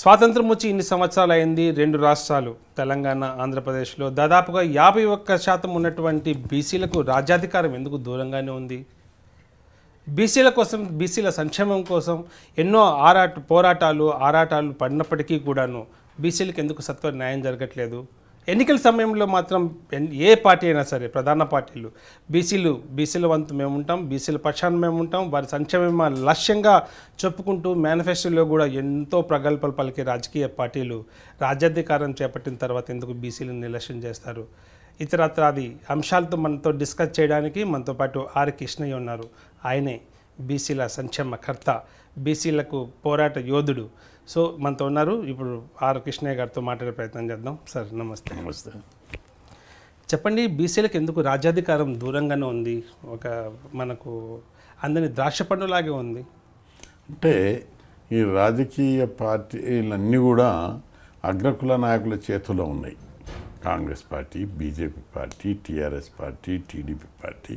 స్వాతంత్రం వచ్చి ఇన్ని సంవత్సరాలు అయింది రెండు రాష్ట్రాలు తెలంగాణ ఆంధ్రప్రదేశ్లో దాదాపుగా యాభై ఒక్క శాతం ఉన్నటువంటి బీసీలకు రాజ్యాధికారం ఎందుకు దూరంగానే ఉంది బీసీల కోసం బీసీల సంక్షేమం కోసం ఎన్నో ఆరాట పోరాటాలు ఆరాటాలు పడినప్పటికీ కూడాను బీసీలకు ఎందుకు సత్వ న్యాయం జరగట్లేదు ఎన్నికల సమయంలో మాత్రం ఏ పార్టీ అయినా సరే ప్రధాన పార్టీలు బీసీలు బీసీల వంతు మేము ఉంటాం బీసీల పక్షాన మేము ఉంటాం వారి సంక్షేమ లక్ష్యంగా చెప్పుకుంటూ మేనిఫెస్టోలో కూడా ఎంతో ప్రగల్భాలు పలికే రాజకీయ పార్టీలు రాజ్యాధికారం చేపట్టిన తర్వాత ఎందుకు బీసీలను నిర్లక్ష్యం చేస్తారు ఇతరత్రాది అంశాలతో మనతో డిస్కస్ చేయడానికి మనతో పాటు ఆర్ కృష్ణయ్య ఉన్నారు ఆయనే బీసీల సంక్షేమ కర్త బీసీలకు పోరాట యోధుడు సో మనతో ఉన్నారు ఇప్పుడు ఆర్ కృష్ణయ్య గారితో మాట్లాడే ప్రయత్నం చేద్దాం సార్ నమస్తే నమస్తే చెప్పండి బీసీలకు ఎందుకు రాజ్యాధికారం దూరంగానే ఉంది ఒక మనకు అందని ద్రాక్ష పండులాగే ఉంది అంటే ఈ రాజకీయ పార్టీలన్నీ కూడా అగ్రకుల నాయకుల చేతుల్లో ఉన్నాయి Congress party BJP party TRS party TDP party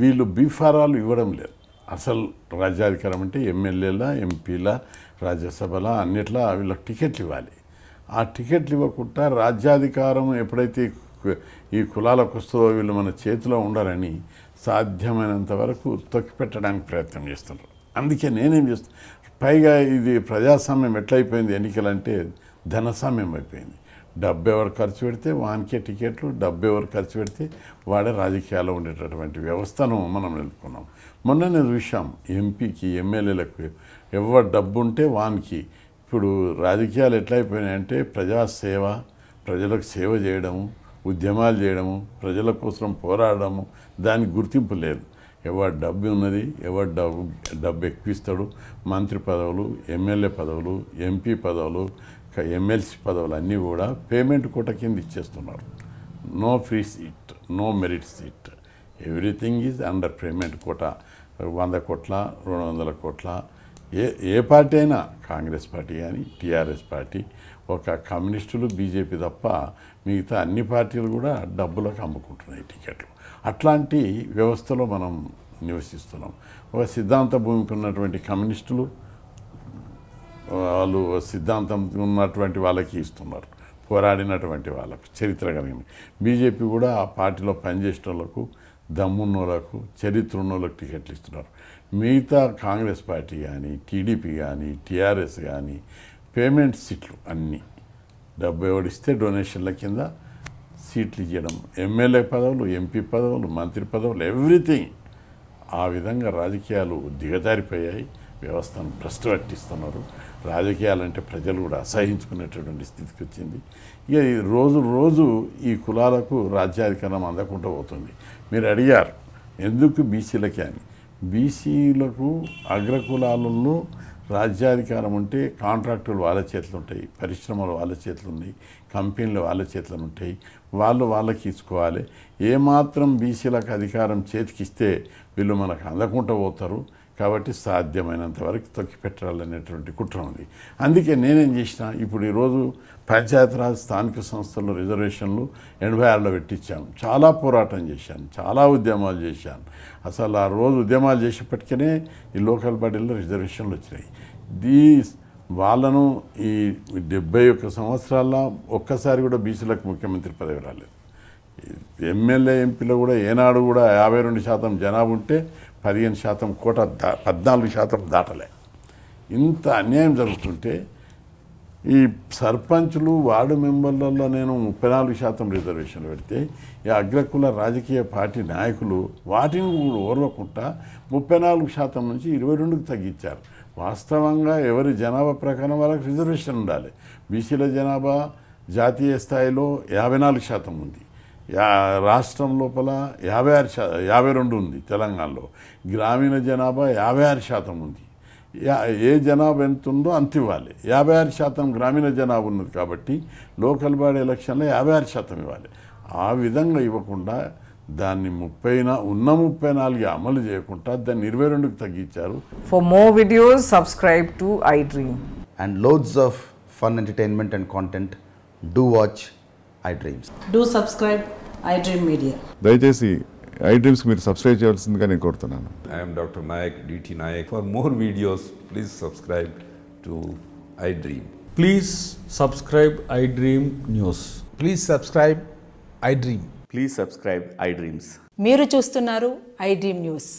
వీళ్ళు బీఫారాలు ఇవ్వడం లేదు అసలు రాజ్యాధికారం అంటే ఎమ్మెల్యేల ఎంపీల రాజ్యసభల అన్నిట్లా వీళ్ళకి టికెట్లు ఇవ్వాలి ఆ టికెట్లు ఇవ్వకుండా రాజ్యాధికారం ఎప్పుడైతే ఈ కులాలకు వస్తుందో వీళ్ళు మన చేతిలో ఉండరని సాధ్యమైనంత వరకు తొక్కిపెట్టడానికి ప్రయత్నం చేస్తున్నారు అందుకే నేనేం చేస్తాను పైగా ఇది ప్రజాస్వామ్యం ఎట్లయిపోయింది ఎన్నికలంటే ధనసామ్యం అయిపోయింది డబ్బు ఎవరు ఖర్చు పెడితే వానికే టికెట్లు డబ్బు ఎవరు ఖర్చు పెడితే వాడే రాజకీయాల్లో ఉండేటటువంటి వ్యవస్థను మనం మొన్న నేను చూసాం ఎంపీకి ఎమ్మెల్యేలకు ఎవరు డబ్బు ఉంటే వానికి ఇప్పుడు రాజకీయాలు ఎట్లయిపోయినాయంటే ప్రజాసేవ ప్రజలకు సేవ చేయడము ఉద్యమాలు చేయడము ప్రజల కోసం పోరాడము దానికి గుర్తింపు లేదు ఎవరు డబ్బు ఉన్నది ఎవరు డబ్బు డబ్బు ఎక్కువ ఇస్తాడు మంత్రి పదవులు ఎమ్మెల్యే పదవులు ఎంపీ పదవులు ఎమ్మెల్సీ పదవులు అన్నీ కూడా పేమెంట్ కోట కింద ఇచ్చేస్తున్నారు no free seat no merit seat everything is under payment quota వంద కోట్ల రెండు వందల కోట్ల ఏ ఏ పార్టీ అయినా కాంగ్రెస్ పార్టీ కానీ టీఆర్ఎస్ పార్టీ ఒక కమ్యూనిస్టులు బీజేపీ తప్ప మిగతా అన్ని పార్టీలు కూడా డబ్బులకు అమ్ముకుంటున్నాయి టికెట్లు అట్లాంటి వ్యవస్థలో మనం నివసిస్తున్నాం ఒక సిద్ధాంత భూమికి ఉన్నటువంటి కమ్యూనిస్టులు వాళ్ళు సిద్ధాంతం ఉన్నటువంటి వాళ్ళకి ఇస్తున్నారు పోరాడినటువంటి వాళ్ళకు చరిత్ర కలిగింది బీజేపీ కూడా ఆ పార్టీలో పనిచేసిన వాళ్ళకు దమ్మున్నోళ్ళకు చరిత్ర ఉన్నోళ్ళకు టికెట్లు ఇస్తున్నారు మిగతా కాంగ్రెస్ పార్టీ కానీ టీడీపీ కానీ టీఆర్ఎస్ కానీ పేమెంట్ సీట్లు అన్నీ డెబ్బై ఓడిస్తే డొనేషన్ల కింద సీట్లు ఇవ్వడం ఎమ్మెల్యే పదవులు ఎంపీ పదవులు మంత్రి పదవులు ఎవ్రీథింగ్ ఆ విధంగా రాజకీయాలు దిగజారిపోయాయి వ్యవస్థను భ్రష్టు పట్టిస్తున్నారు రాజకీయాలంటే ప్రజలు కూడా అసహించుకునేటటువంటి స్థితికి వచ్చింది ఇక రోజు రోజు ఈ కులాలకు రాజ్యాధికారం అందకుండా పోతుంది మీరు అడిగారు ఎందుకు బీసీలకే అని బీసీలకు అగ్రకులాలలో రాజ్యాధికారం ఉంటే కాంట్రాక్టులు వాళ్ళ చేతులు ఉంటాయి పరిశ్రమలు వాళ్ళ చేతులు ఉన్నాయి కంపెనీలు వాళ్ళ చేతులు ఉంటాయి వాళ్ళు వాళ్ళకి ఇచ్చుకోవాలి ఏమాత్రం బీసీలకు అధికారం చేతికిస్తే వీళ్ళు మనకు అందకుండా పోతారు కాబట్టి సాధ్యమైనంత వరకు తొక్కిపెట్టాలనేటువంటి కుట్ర ఉంది అందుకే నేనేం చేసిన ఇప్పుడు ఈరోజు పంచాయతీరాజ్ స్థానిక సంస్థల్లో రిజర్వేషన్లు ఎనభై ఆరులో పెట్టించాను చాలా పోరాటం చేశాను చాలా ఉద్యమాలు చేశాను అసలు ఆ రోజు ఉద్యమాలు చేసేప్పటికనే ఈ లోకల్ బాడీల్లో రిజర్వేషన్లు వచ్చినాయి దీ వాళ్ళను ఈ డెబ్బై ఒక్క సంవత్సరాల్లో ఒక్కసారి కూడా బీసీలకు ముఖ్యమంత్రి పదవి రాలేదు ఎమ్మెల్యే ఎంపీలో కూడా ఏనాడు కూడా యాభై రెండు శాతం జనాభా ఉంటే పదిహేను శాతం కోట దా పద్నాలుగు శాతం దాటలే ఇంత అన్యాయం జరుగుతుంటే ఈ సర్పంచ్లు వార్డు మెంబర్లలో నేను ముప్పై నాలుగు శాతం రిజర్వేషన్ పెడితే ఈ అగ్రకుల రాజకీయ పార్టీ నాయకులు వాటిని ఓర్వకుండా ముప్పై నాలుగు శాతం నుంచి ఇరవై రెండుకు తగ్గించారు వాస్తవంగా ఎవరి జనాభా ప్రకారం వాళ్ళకి రిజర్వేషన్ ఉండాలి బీసీల జనాభా జాతీయ స్థాయిలో యాభై నాలుగు శాతం ఉంది యా రాష్ట్రం లోపల యాభై ఆరు శాతం యాభై రెండు ఉంది తెలంగాణలో గ్రామీణ జనాభా యాభై ఆరు శాతం ఉంది యా ఏ జనాభా ఎంత ఉందో అంత ఇవ్వాలి యాభై ఆరు శాతం గ్రామీణ జనాభా ఉన్నది కాబట్టి లోకల్ బాడీ ఎలక్షన్లో యాభై ఆరు శాతం ఇవ్వాలి ఆ విధంగా ఇవ్వకుండా దాన్ని ముప్పై ఉన్న ముప్పై నాలుగు అమలు చేయకుండా దాన్ని ఇరవై రెండుకి తగ్గించారు for more videos subscribe to I dream and loads of fun entertainment and content do watch I dreams do subscribe I dream media దయచేసి ఐ డ్రీమ్స్ మీరు సబ్స్క్రైబ్ చేయాల్సిందిగా నేను కోరుతున్నాను I'm doctor Nayak DT Nayak for more videos please subscribe to I dream please subscribe I dream news please subscribe I dream please subscribe I dreams మీరు చూస్తున్నారు I dream news